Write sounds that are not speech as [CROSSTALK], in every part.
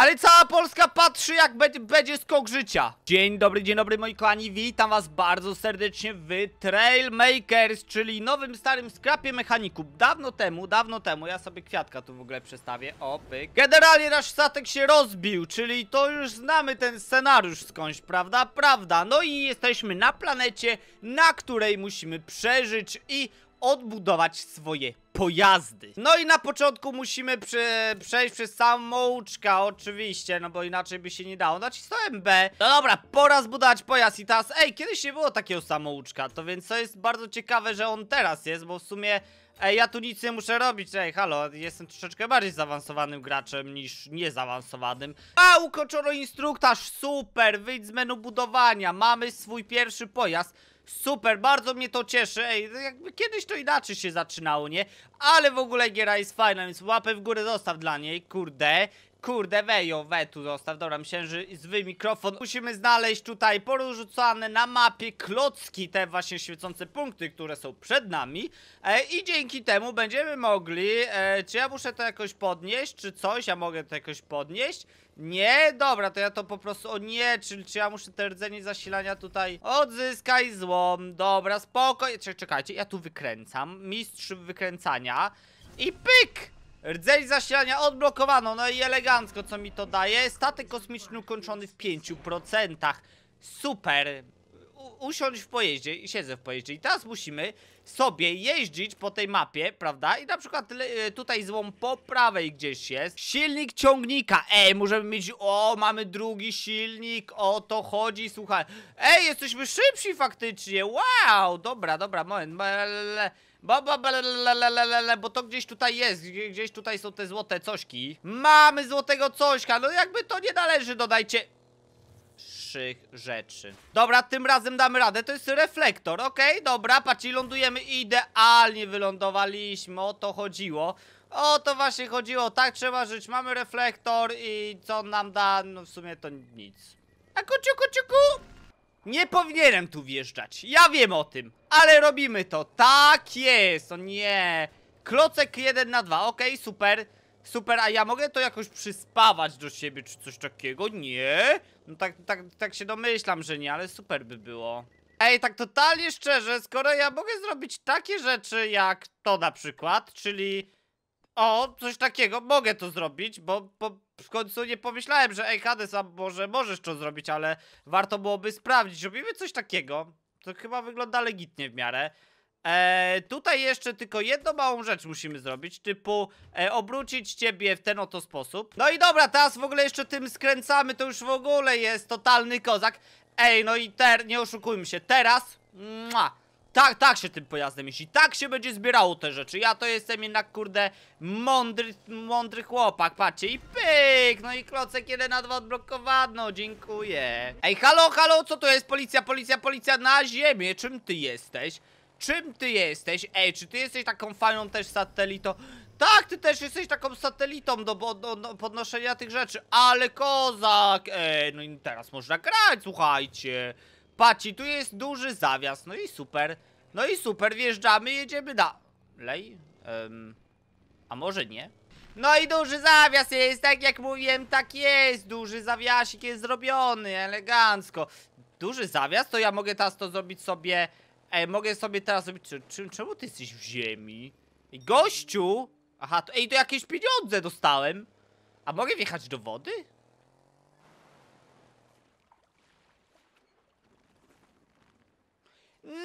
Ale cała Polska patrzy jak będzie skok życia Dzień dobry, dzień dobry moi kochani Witam was bardzo serdecznie w Trailmakers Czyli nowym starym skrapie mechaników Dawno temu, dawno temu Ja sobie kwiatka tu w ogóle przestawię O pyk Generalnie nasz statek się rozbił Czyli to już znamy ten scenariusz skądś, prawda? Prawda No i jesteśmy na planecie Na której musimy przeżyć i odbudować swoje pojazdy. No i na początku musimy prze przejść przez samouczka, oczywiście, no bo inaczej by się nie dało. Nacisnąłem znaczy, B. No dobra, pora zbudować pojazd i teraz, ej, kiedyś nie było takiego samouczka, to więc to jest bardzo ciekawe, że on teraz jest, bo w sumie... Ej, ja tu nic nie muszę robić, ej, halo, jestem troszeczkę bardziej zaawansowanym graczem niż niezaawansowanym. A, ukończono instruktaż, super, wyjdź z menu budowania, mamy swój pierwszy pojazd. Super, bardzo mnie to cieszy. Ej, jakby kiedyś to inaczej się zaczynało, nie? Ale w ogóle giera jest fajna, więc łapę w górę zostaw dla niej, kurde. Kurde, wej we tu zostaw, dobra, myślałem, że zwy mikrofon Musimy znaleźć tutaj porzucane na mapie klocki, te właśnie świecące punkty, które są przed nami e, I dzięki temu będziemy mogli, e, czy ja muszę to jakoś podnieść, czy coś, ja mogę to jakoś podnieść nie, dobra, to ja to po prostu, o nie, Czyli czy ja muszę te rdzenie zasilania tutaj Odzyskaj złom, dobra, spokojnie, czekajcie, ja tu wykręcam, mistrz wykręcania I pyk! Rdzeń zasilania odblokowano, no i elegancko co mi to daje. Statek kosmiczny ukończony w 5%. Super. U usiądź w pojeździe i siedzę w pojeździe. I teraz musimy sobie jeździć po tej mapie, prawda? I na przykład e, tutaj złom po prawej gdzieś jest. Silnik ciągnika. Ej, możemy mieć... O, mamy drugi silnik. O to chodzi, słuchaj. Ej, jesteśmy szybsi faktycznie. Wow, dobra, dobra, moment. Bo, bo, bo to gdzieś tutaj jest, gdzieś tutaj są te złote cośki. Mamy złotego cośka, no jakby to nie należy, dodajcie trzech rzeczy. Dobra, tym razem damy radę, to jest reflektor, okej, okay, dobra, patrzcie, lądujemy idealnie wylądowaliśmy, o to chodziło. O to właśnie chodziło, tak trzeba żyć, mamy reflektor i co nam da, no w sumie to nic. A kuciu, kuciu, kuciu! Nie powinienem tu wjeżdżać, ja wiem o tym, ale robimy to, tak jest, o nie. Klocek 1 na 2, okej, okay, super, super, a ja mogę to jakoś przyspawać do siebie czy coś takiego? Nie? No tak, tak, tak się domyślam, że nie, ale super by było. Ej, tak totalnie szczerze, skoro ja mogę zrobić takie rzeczy jak to na przykład, czyli o, coś takiego, mogę to zrobić, bo, bo w końcu nie pomyślałem, że ej, Hadesa, może możesz to zrobić, ale warto byłoby sprawdzić. Robimy coś takiego. To chyba wygląda legitnie w miarę. E, tutaj jeszcze tylko jedną małą rzecz musimy zrobić, typu e, obrócić ciebie w ten oto sposób. No i dobra, teraz w ogóle jeszcze tym skręcamy, to już w ogóle jest totalny kozak. Ej, no i ter, nie oszukujmy się, teraz... Mua tak, tak się tym pojazdem jeździ, tak się będzie zbierało te rzeczy, ja to jestem jednak, kurde, mądry, mądry chłopak, patrzcie, i pyk, no i klocek kiedy na dwa odblokowano, dziękuję. Ej, halo, halo, co to jest, policja, policja, policja, na ziemię, czym ty jesteś? Czym ty jesteś? Ej, czy ty jesteś taką fajną też satelitą? Tak, ty też jesteś taką satelitą do, do, do, podnoszenia tych rzeczy, ale kozak, ej, no i teraz można grać, słuchajcie. Patrzcie, tu jest duży zawias, no i super. No i super, wjeżdżamy, jedziemy dalej. Um, a może nie? No i duży zawias jest, tak jak mówiłem, tak jest. Duży zawiasik jest zrobiony, elegancko. Duży zawias, to ja mogę teraz to zrobić sobie... E, mogę sobie teraz zrobić... czemu ty jesteś w ziemi? Ej, gościu! Aha, to, ej, to jakieś pieniądze dostałem. A mogę wjechać do wody?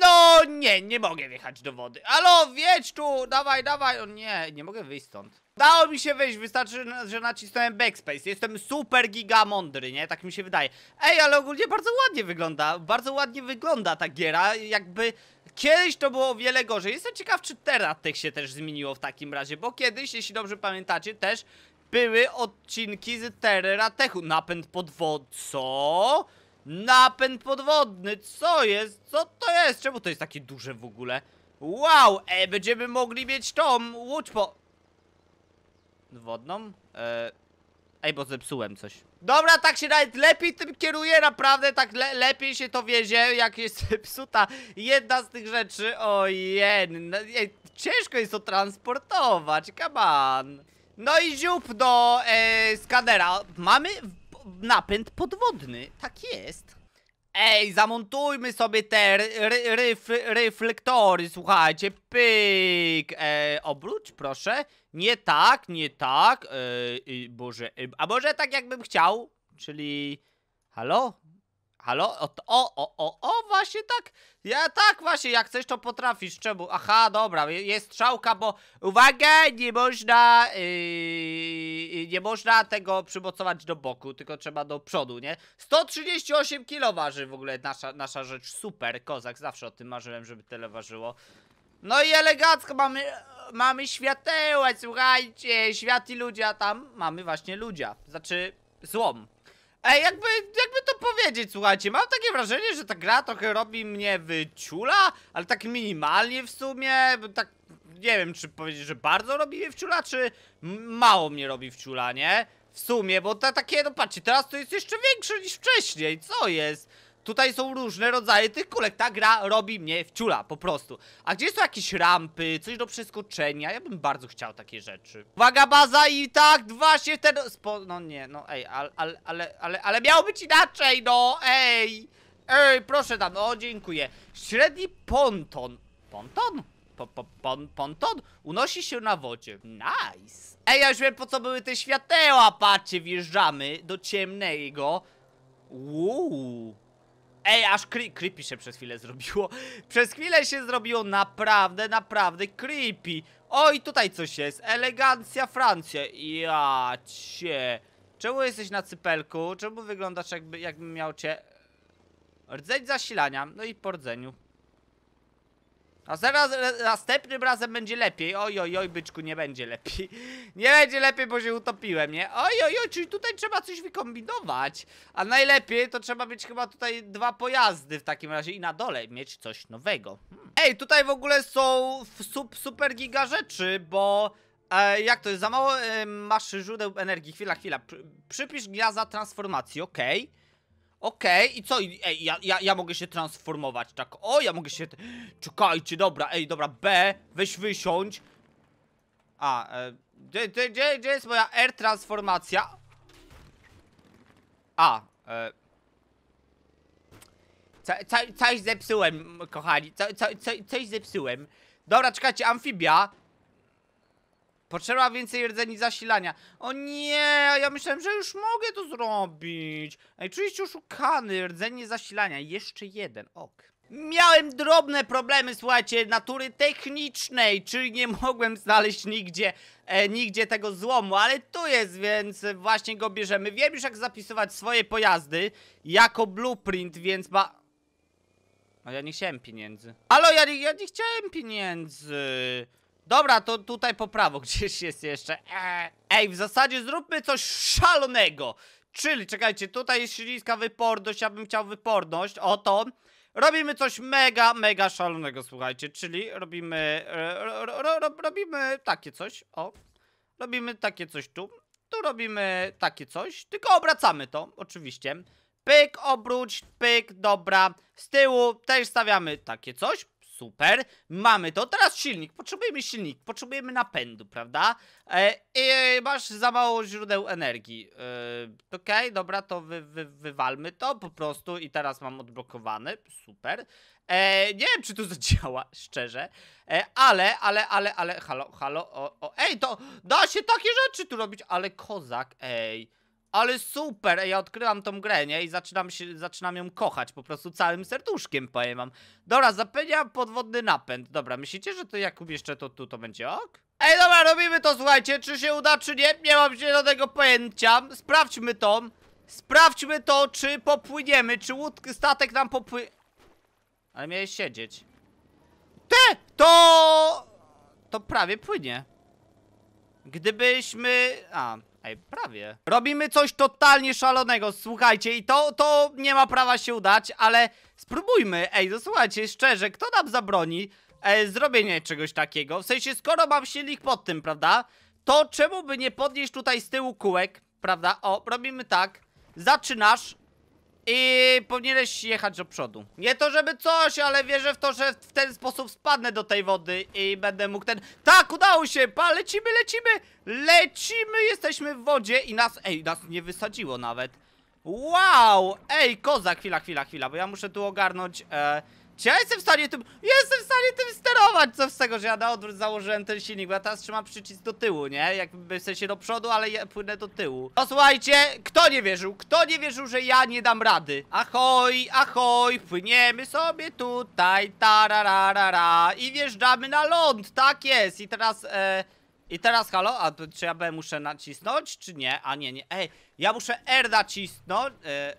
No nie, nie mogę wjechać do wody. Alo, wiedź tu, dawaj, dawaj. O nie, nie mogę wyjść stąd. Dało mi się wyjść, wystarczy, że nacisnąłem backspace. Jestem super giga mądry, nie? Tak mi się wydaje. Ej, ale ogólnie bardzo ładnie wygląda, bardzo ładnie wygląda ta giera, jakby... Kiedyś to było o wiele gorzej. Jestem ciekaw, czy teraz tych się też zmieniło w takim razie, bo kiedyś, jeśli dobrze pamiętacie, też były odcinki z Terra Techu. Napęd pod wodą. Co? Napęd podwodny, co jest? Co to jest? Czemu to jest takie duże w ogóle? Wow, e, będziemy mogli mieć tą łódź po... Wodną? E... Ej, bo zepsułem coś. Dobra, tak się nawet lepiej tym kieruje, naprawdę tak le lepiej się to wiezie, jak jest [LAUGHS] psuta jedna z tych rzeczy. oj no, ciężko jest to transportować, kaban. No i ziób do e, skanera. Mamy napęd podwodny. Tak jest. Ej, zamontujmy sobie te reflektory, słuchajcie, pyk, e, obróć proszę, nie tak, nie tak, e, y, boże, y, a może tak jakbym chciał, czyli, halo, halo, o, o, o, o, właśnie tak. Ja tak właśnie, jak chcesz to potrafisz, czemu? Aha, dobra, jest strzałka, bo uwaga, nie można, yy, yy, nie można tego przymocować do boku, tylko trzeba do przodu, nie? 138 kg waży w ogóle nasza, nasza rzecz, super, kozak, zawsze o tym marzyłem, żeby tyle ważyło. No i elegancko mamy, mamy światełek, słuchajcie, świat i ludzia, tam mamy właśnie ludzia, znaczy złom. Ej, jakby, jakby to powiedzieć, słuchajcie, mam takie wrażenie, że ta gra trochę robi mnie wyciula, ale tak minimalnie w sumie, tak nie wiem, czy powiedzieć, że bardzo robi mnie wciula, czy mało mnie robi wciula, nie? W sumie, bo ta takie, no patrzcie, teraz to jest jeszcze większe niż wcześniej, co jest? Tutaj są różne rodzaje tych kulek. Ta gra robi mnie w ciula, po prostu. A gdzie są jakieś rampy, coś do przeskoczenia? Ja bym bardzo chciał takie rzeczy. Uwaga, baza i tak, dwa się ten... Spo... No nie, no ej, ale, ale, ale, ale, ale miało być inaczej, no, ej. Ej, proszę tam, o dziękuję. Średni ponton. Ponton? Po, po, pon, ponton unosi się na wodzie. Nice. Ej, ja już wiem po co były te świateła, patrzcie, wjeżdżamy do ciemnego. Uuu. Ej, aż creepy się przez chwilę zrobiło. Przez chwilę się zrobiło naprawdę, naprawdę creepy. Oj, tutaj coś jest. Elegancja Francja. Ja cię. Czemu jesteś na cypelku? Czemu wyglądasz jakby, jakbym miał cię... Rdzeń zasilania. No i po rdzeniu. A zaraz, następnym razem będzie lepiej. Oj, oj, oj, byczku, nie będzie lepiej. [LAUGHS] Nie będzie lepiej, bo się utopiłem, nie? Oj, oj, oj, czyli tutaj trzeba coś wykombinować. A najlepiej to trzeba mieć chyba tutaj dwa pojazdy w takim razie i na dole mieć coś nowego. Hmm. Ej, tutaj w ogóle są sub, super giga rzeczy, bo... E, jak to jest? Za mało e, masz źródeł energii. Chwila, chwila. przypisz gniazda transformacji, okej. Okay. Okej, okay, i co? Ej, ja, ja, ja mogę się transformować, tak. O, ja mogę się... Czekajcie, dobra, ej, dobra, B, weź wysiądź. A, e, gdzie, gdzie, gdzie jest moja R transformacja? A, e, co, co, coś zepsułem, kochani, co, co, co, coś zepsułem. Dobra, czekajcie, amfibia, Potrzeba więcej rdzeni zasilania. O nie, ja myślałem, że już mogę to zrobić. Ej, czuję się oszukany. Rdzenie zasilania. Jeszcze jeden. Ok. Miałem drobne problemy, słuchajcie, natury technicznej, czyli nie mogłem znaleźć nigdzie, e, nigdzie tego złomu, ale tu jest, więc właśnie go bierzemy. Wiem już jak zapisywać swoje pojazdy jako blueprint, więc ma... No ja nie chciałem pieniędzy. Halo, ja, ja nie chciałem pieniędzy. Dobra, to tutaj po prawo [LAUGHS] gdzieś jest jeszcze. E. Ej, w zasadzie zróbmy coś szalonego. Czyli, czekajcie, tutaj jest śliska wyporność, ja bym chciał wyporność, oto. Robimy coś mega, mega szalonego, słuchajcie, czyli robimy, e, ro, ro, ro, robimy takie coś, o. Robimy takie coś tu, tu robimy takie coś, tylko obracamy to, oczywiście. Pyk, obróć, pyk, dobra. Z tyłu też stawiamy takie coś. Super, mamy to. Teraz silnik, potrzebujemy silnik, potrzebujemy napędu, prawda? E, e, masz za mało źródeł energii. E, Okej, okay, dobra, to wy, wy, wywalmy to po prostu i teraz mam odblokowane. Super. E, nie wiem, czy to [LAUGHS] zadziała, szczerze. E, ale, ale, ale, ale, halo, halo, o, o, ej, to da się takie rzeczy tu robić, ale kozak, ej ale super, ja odkryłam tą grę, nie? I zaczynam, się, zaczynam ją kochać, po prostu całym serduszkiem powiem wam. Dobra, zapewniam podwodny napęd. Dobra, myślicie, że to Jakub jeszcze to tu to, to będzie ok? Ej, dobra, robimy to, słuchajcie, czy się uda, czy nie, nie mam zielonego pojęcia. Sprawdźmy to. Sprawdźmy to, czy popłyniemy, czy łódki, statek nam popły... Ale miałeś siedzieć. Te! To... To prawie płynie. Gdybyśmy... A, Ej, prawie. Robimy coś totalnie szalonego, słuchajcie, i to, to nie ma prawa się udać, ale spróbujmy. Ej, no słuchajcie, szczerze, kto nam zabroni e, zrobienia czegoś takiego? W sensie, skoro mam silnik pod tym, prawda? To czemu by nie podnieść tutaj z tyłu kółek, prawda? O, robimy tak. Zaczynasz, i powinieneś jechać do przodu. Nie to, żeby coś, ale wierzę w to, że w ten sposób spadnę do tej wody i będę mógł ten... Tak, udało się! Pa, lecimy, lecimy! Lecimy! Jesteśmy w wodzie i nas... Ej, nas nie wysadziło nawet. Wow! Ej, koza! Chwila, chwila, chwila, bo ja muszę tu ogarnąć... E czy ja jestem w stanie tym... Jestem w stanie tym sterować, co z tego, że ja na odwrót założyłem ten silnik, bo ja teraz trzymam przycisk do tyłu, nie? Jakby w sensie do przodu, ale ja płynę do tyłu. No słuchajcie, kto nie wierzył? Kto nie wierzył, że ja nie dam rady? Ahoj, ahoj, płyniemy sobie tutaj, tarararara i wjeżdżamy na ląd, tak jest. I teraz... E... I teraz halo, a czy ja B muszę nacisnąć, czy nie? A nie, nie, ej, ja muszę R nacisnąć, e...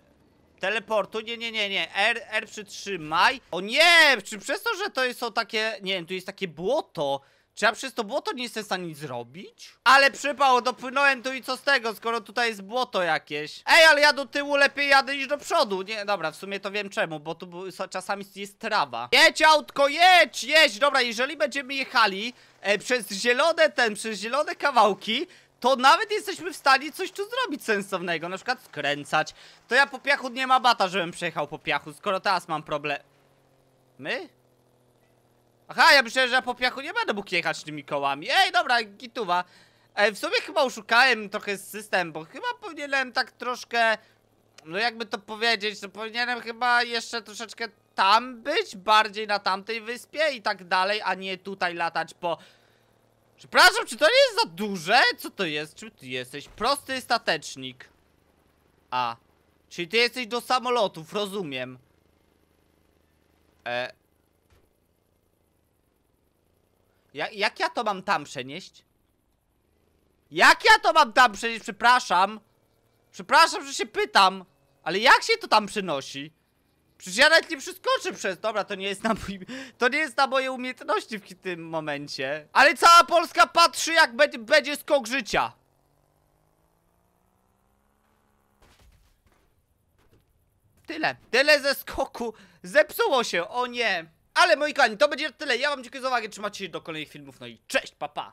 Teleportu? Nie, nie, nie, nie. R, R przytrzymaj. O nie! Czy przez to, że to jest o takie... Nie wiem, tu jest takie błoto... Czy ja przez to błoto nie jestem w stanie nic zrobić? Ale przypał, dopłynąłem tu i co z tego, skoro tutaj jest błoto jakieś. Ej, ale ja do tyłu lepiej jadę niż do przodu. Nie, dobra, w sumie to wiem czemu, bo tu czasami jest trawa. Jedź autko, jedź, jedź. Dobra, jeżeli będziemy jechali e, przez zielone ten, przez zielone kawałki, to nawet jesteśmy w stanie coś tu zrobić sensownego, na przykład skręcać. To ja po piachu nie ma bata, żebym przejechał po piachu, skoro teraz mam problem. My? Aha, ja myślałem, że ja po piachu nie będę mógł jechać tymi kołami. Ej, dobra, gituwa. E, w sumie chyba oszukałem trochę system, bo chyba powinienem tak troszkę... No jakby to powiedzieć, to no powinienem chyba jeszcze troszeczkę tam być, bardziej na tamtej wyspie i tak dalej, a nie tutaj latać po Przepraszam, czy to nie jest za duże? Co to jest? Czym ty jesteś? Prosty statecznik. A. Czyli ty jesteś do samolotów, rozumiem. E. Ja, jak ja to mam tam przenieść? Jak ja to mam tam przenieść? Przepraszam. Przepraszam, że się pytam. Ale jak się to tam przynosi? Przecież ja nawet nie przeskoczę przez... Dobra, to nie jest na, mój... to nie jest na moje umiejętności w tym momencie. Ale cała Polska patrzy, jak be będzie skok życia. Tyle. Tyle ze skoku. Zepsuło się. O nie. Ale moi kochani, to będzie tyle. Ja wam dziękuję za uwagę. Trzymajcie się do kolejnych filmów. No i cześć, papa. Pa.